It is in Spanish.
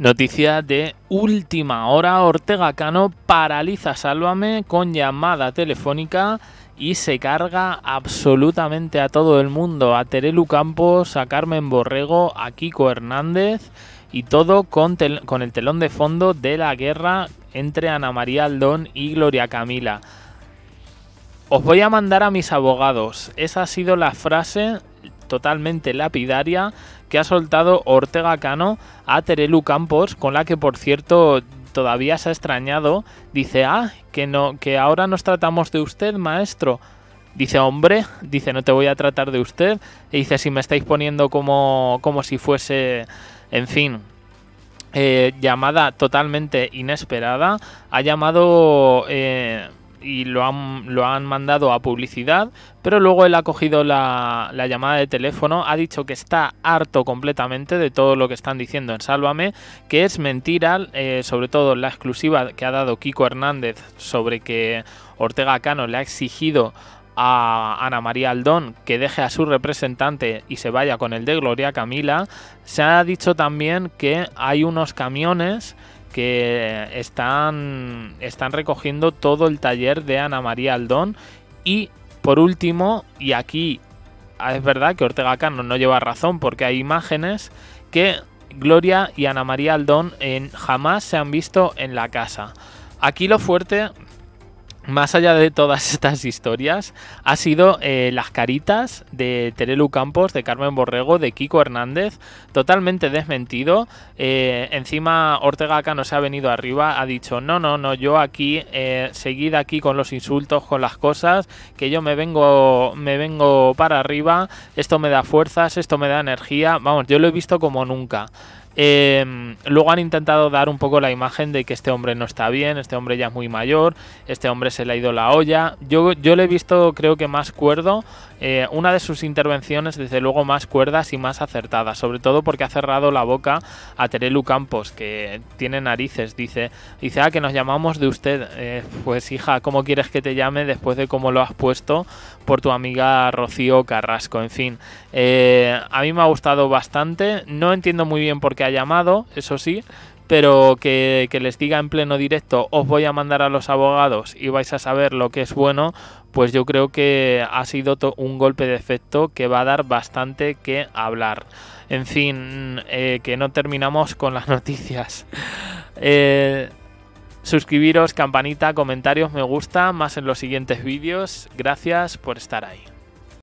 Noticia de última hora, Ortega Cano paraliza Sálvame con llamada telefónica y se carga absolutamente a todo el mundo, a Terelu Campos, a Carmen Borrego, a Kiko Hernández y todo con, con el telón de fondo de la guerra entre Ana María Aldón y Gloria Camila. Os voy a mandar a mis abogados. Esa ha sido la frase totalmente lapidaria que ha soltado Ortega Cano a Terelu Campos, con la que por cierto todavía se ha extrañado. Dice, ah, que no, que ahora nos tratamos de usted, maestro. Dice, hombre, dice, no te voy a tratar de usted. Y dice, si me estáis poniendo como, como si fuese, en fin, eh, llamada totalmente inesperada, ha llamado eh, y lo han, lo han mandado a publicidad, pero luego él ha cogido la, llamada de teléfono, ha dicho que está harto completamente de todo lo que están diciendo en Sálvame, que es mentira, eh, sobre todo la exclusiva que ha dado Kiko Hernández sobre que Ortega Cano le ha exigido a Ana María Aldón que deje a su representante y se vaya con el de Gloria Camila. Se ha dicho también que hay unos camiones que están, están recogiendo todo el taller de Ana María Aldón. Y por último, y aquí ah, es verdad que Ortega Cano no lleva razón porque hay imágenes que Gloria y Ana María Aldón en, eh, jamás se han visto en la casa. Aquí lo fuerte más allá de todas estas historias, ha sido eh, las caritas de Terelu Campos, de Carmen Borrego, de Kiko Hernández, totalmente desmentido. Eh, encima Ortega Cano se ha venido arriba, ha dicho, no, no, no, yo aquí, eh, seguid aquí con los insultos, con las cosas, que yo me vengo, me vengo para arriba, esto me da fuerzas, esto me da energía, vamos, yo lo he visto como nunca. Em, luego han intentado dar un poco la imagen de que este hombre no está bien, este hombre ya es muy mayor, este hombre se le ha ido la olla. Yo, yo le he visto creo que más cuerdo eh, una de sus intervenciones, desde luego, más cuerdas y más acertadas, sobre todo porque ha cerrado la boca a Terelu Campos, que tiene narices, dice, dice, ah, que nos llamamos de usted, eh, pues hija, ¿cómo quieres que te llame después de cómo lo has puesto por tu amiga Rocío Carrasco? En fin, eh, a mí me ha gustado bastante, no entiendo muy bien por qué ha llamado, eso sí, pero que, les diga en pleno directo, os voy a mandar a los abogados y vais a saber lo que es bueno, pues yo creo que ha sido un golpe de efecto que va a dar bastante que hablar. En fin, eh, que no terminamos con las noticias. Eh, suscribiros, campanita, comentarios, me gusta, más en los siguientes vídeos. Gracias por estar ahí.